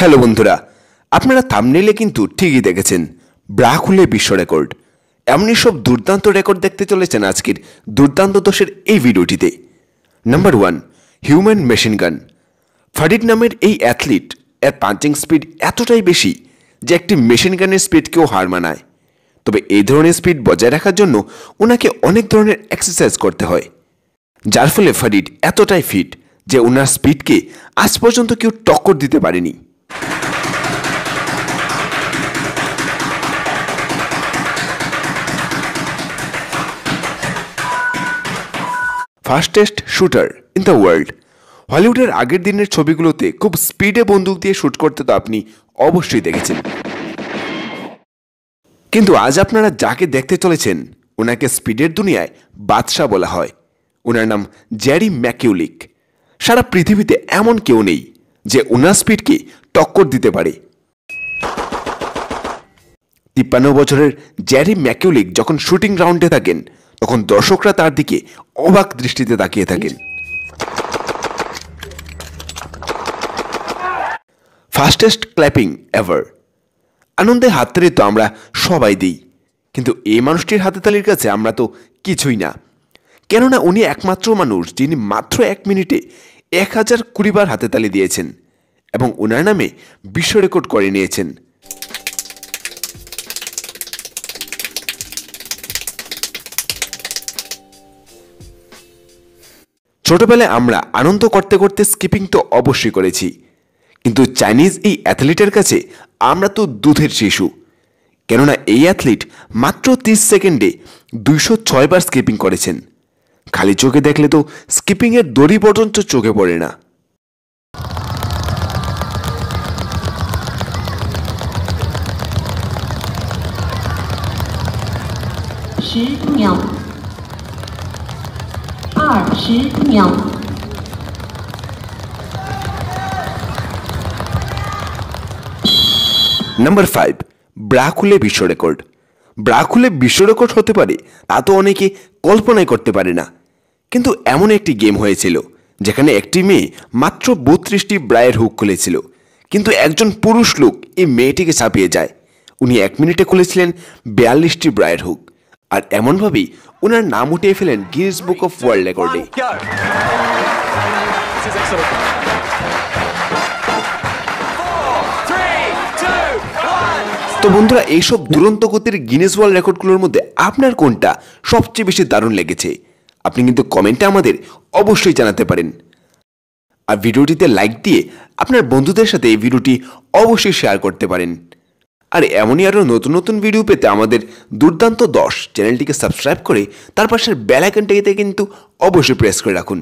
hello বন্ধুরা আপনারা থামনেলে কিন্তু ঠিকই দেখেছেন ব্রা খুলে বিশ্ব রেকর্ড এমনই সব দুর্দান্ত রেকর্ড দেখতে চলেছেন আজকের দুর্দান্ত দোষের এই ভিডিওটিতে number one human machine gun Farid নামের এই অ্যাথলিট এর পাঞ্চিং স্পিড এতটাই বেশি যে একটি মেশিন গানের স্পিডকেও হার মানায় তবে এই ধরনের স্পিড বজায় রাখার জন্য ওনাকে অনেক ধরনের এক্সারসাইজ করতে হয় যার ফলে ফারিদ এতটাই ফিট যে ওনার স্পিডকে আজ পর্যন্ত কেউ টক্কর দিতে পারেনি fastest shooter in the world হলিউডের আগের দিনের ছবিগুলোতে খুব স্পিডে বন্দুক দিয়ে শ্যুট করতে তো আপনি অবশ্যই দেখেছেন কিন্তু আজ আপনারা যাকে দেখতে চলেছেন ওনাকে স্পিডের দুনিয়ায় বাদশাহ বলা হয় ওনার নাম জ্যারি ম্যাকিউলিক সারা পৃথিবীতে এমন কেউ নেই যে ওনার স্পিডকে টক্কর দিতে পারে তিপ্পান্ন বছরের জ্যারি ম্যাকিউলিক যখন শুটিং রাউন্ডে থাকেন তখন দর্শকরা তার দিকে অবাক দৃষ্টিতে তাকিয়ে থাকেন ফাস্টেস্ট ক্ল্যাপিং এভার আনন্দে হাততালি তো আমরা সবাই দিই কিন্তু এই মানুষটির হাতে তালির কাছে আমরা তো কিছুই না কেননা উনি একমাত্র মানুষ যিনি মাত্র এক মিনিটে এক হাজার কুড়িবার হাতে তালি দিয়েছেন এবং ওনার নামে বিশ্ব রেকর্ড করে নিয়েছেন ছোটবেলায় আমরা আনন্দ করতে করতে স্কিপিং তো অবশ্যই করেছি কিন্তু চাইনিজ এই অ্যাথলিটের কাছে আমরা তো দুধের শিশু কেননা এই অ্যাথলিট মাত্র তিরিশ সেকেন্ডে দুইশো ছয়বার স্কিপিং করেছেন খালি চোখে দেখলে তো স্কিপিংয়ের দড়ি পর্যন্ত চোখে পড়ে না 二十秒。নাম্বার ফাইভ ব্রাকুলে বিশ্ব রেকর্ড ব্রাকুলে বিশ্ব রেকর্ড হতে পারে তা তো অনেকে কল্পনাই করতে পারে না কিন্তু এমন একটি গেম হয়েছিল যেখানে একটি মেয়ে মাত্র বত্রিশটি ব্রায়ের হুক খুলেছিল কিন্তু একজন পুরুষ লোক এই মেয়েটিকে ছাপিয়ে যায় উনি এক মিনিটে খুলেছিলেন বিয়াল্লিশটি ব্রায়ের হুক আর এমনভাবেই ওনার নাম উঠিয়ে ফেলেন গিনেস বুক অফ ওয়ার্ল্ড রেকর্ডে তো বন্ধুরা এইসব দুরন্ত গতির গিনেস ওয়ার্ল্ড রেকর্ডগুলোর মধ্যে আপনার কোনটা সবচেয়ে বেশি দারুণ লেগেছে আপনি কিন্তু কমেন্টে আমাদের অবশ্যই জানাতে পারেন আর ভিডিওটিতে লাইক দিয়ে আপনার বন্ধুদের সাথে এই ভিডিওটি অবশ্যই শেয়ার করতে পারেন আর এমনই আরও নতুন নতুন ভিডিও পেতে আমাদের দুর্দান্ত দশ চ্যানেলটিকে সাবস্ক্রাইব করে তার পাশের বেল কিন্তু অবশ্যই প্রেস করে রাখুন